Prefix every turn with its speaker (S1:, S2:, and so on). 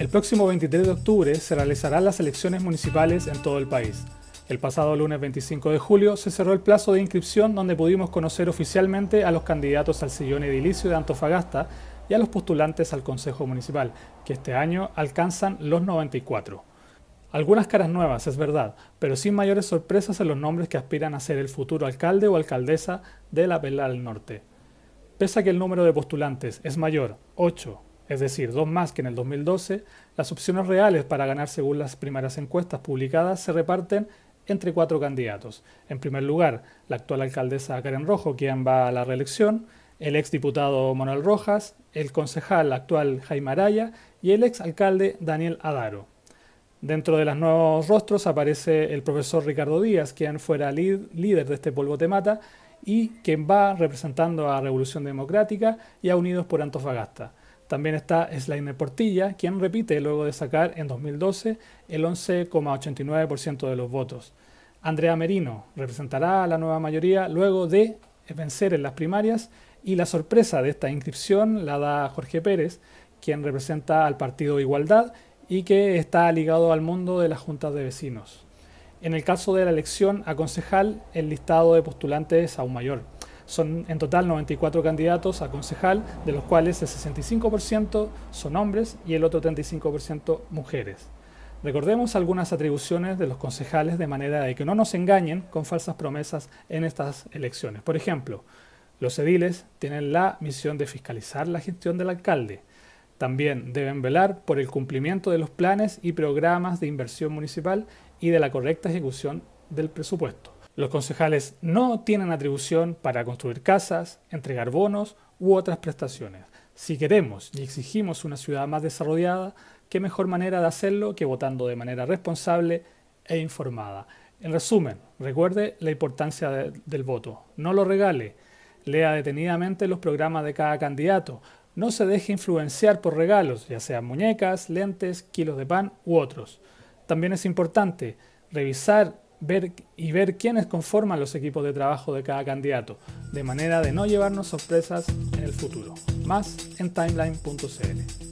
S1: El próximo 23 de octubre se realizarán las elecciones municipales en todo el país. El pasado lunes 25 de julio se cerró el plazo de inscripción donde pudimos conocer oficialmente a los candidatos al sillón edilicio de Antofagasta y a los postulantes al Consejo Municipal, que este año alcanzan los 94. Algunas caras nuevas, es verdad, pero sin mayores sorpresas en los nombres que aspiran a ser el futuro alcalde o alcaldesa de la Pela del Norte. Pese a que el número de postulantes es mayor, 8, es decir, dos más que en el 2012, las opciones reales para ganar según las primeras encuestas publicadas se reparten entre cuatro candidatos. En primer lugar, la actual alcaldesa Karen Rojo, quien va a la reelección, el exdiputado Manuel Rojas, el concejal actual Jaime Araya y el exalcalde Daniel Adaro. Dentro de los nuevos rostros aparece el profesor Ricardo Díaz, quien fuera líder de este polvo temata y quien va representando a Revolución Democrática y a Unidos por Antofagasta. También está Slainer Portilla, quien repite luego de sacar en 2012 el 11,89% de los votos. Andrea Merino representará a la nueva mayoría luego de vencer en las primarias y la sorpresa de esta inscripción la da Jorge Pérez, quien representa al partido Igualdad y que está ligado al mundo de las juntas de vecinos. En el caso de la elección a concejal, el listado de postulantes es aún mayor. Son en total 94 candidatos a concejal, de los cuales el 65% son hombres y el otro 35% mujeres. Recordemos algunas atribuciones de los concejales de manera de que no nos engañen con falsas promesas en estas elecciones. Por ejemplo, los ediles tienen la misión de fiscalizar la gestión del alcalde. También deben velar por el cumplimiento de los planes y programas de inversión municipal y de la correcta ejecución del presupuesto. Los concejales no tienen atribución para construir casas, entregar bonos u otras prestaciones. Si queremos y exigimos una ciudad más desarrollada, ¿qué mejor manera de hacerlo que votando de manera responsable e informada? En resumen, recuerde la importancia del voto. No lo regale. Lea detenidamente los programas de cada candidato. No se deje influenciar por regalos, ya sean muñecas, lentes, kilos de pan u otros. También es importante revisar ver y ver quiénes conforman los equipos de trabajo de cada candidato, de manera de no llevarnos sorpresas en el futuro. Más en timeline.cl.